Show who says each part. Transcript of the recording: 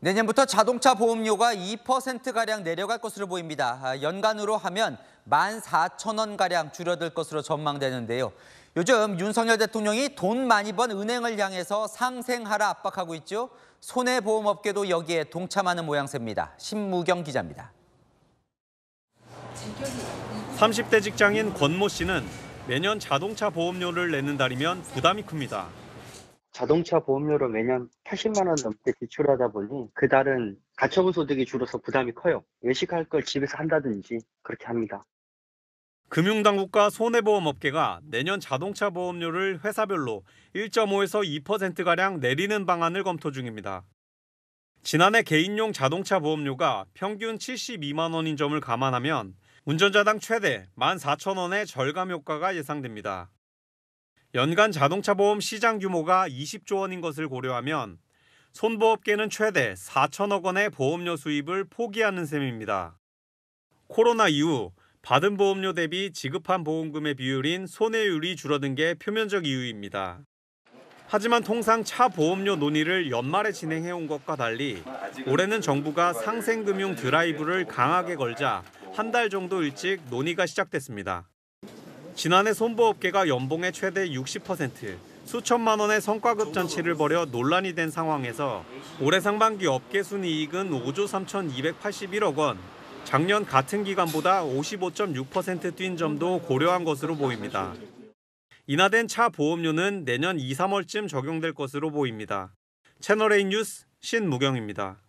Speaker 1: 내년부터 자동차 보험료가 2%가량 내려갈 것으로 보입니다. 아, 연간으로 하면 14,000원가량 줄어들 것으로 전망되는데요. 요즘 윤석열 대통령이 돈 많이 번 은행을 향해서 상생하라 압박하고 있죠. 손해보험업계도 여기에 동참하는 모양새입니다. 신무경 기자입니다.
Speaker 2: 30대 직장인 권모 씨는 매년 자동차 보험료를 내는 달이면 부담이 큽니다.
Speaker 1: 자동차 보험료로 매년 80만 원 넘게 지출하다 보니 그달은 가처분 소득이 줄어서 부담이 커요. 외식할 걸 집에서 한다든지
Speaker 2: 그렇게 합니다. 금융당국과 손해보험업계가 내년 자동차 보험료를 회사별로 1.5에서 2%가량 내리는 방안을 검토 중입니다. 지난해 개인용 자동차 보험료가 평균 72만 원인 점을 감안하면 운전자당 최대 14,000원의 절감 효과가 예상됩니다. 연간 자동차 보험 시장 규모가 20조 원인 것을 고려하면 손보험계는 최대 4천억 원의 보험료 수입을 포기하는 셈입니다. 코로나 이후 받은 보험료 대비 지급한 보험금의 비율인 손해율이 줄어든 게 표면적 이유입니다. 하지만 통상 차 보험료 논의를 연말에 진행해온 것과 달리 올해는 정부가 상생금융 드라이브를 강하게 걸자 한 달 정도 일찍 논의가 시작됐습니다. 지난해 손보업계가 연봉의 최대 60%, 수천만 원의 성과급 전치를 벌여 논란이 된 상황에서 올해 상반기 업계 순이익은 5조 3,281억 원, 작년 같은 기간보다 55.6%뛴 점도 고려한 것으로 보입니다. 인하된 차 보험료는 내년 2, 3월쯤 적용될 것으로 보입니다. 채널A 뉴스 신무경입니다.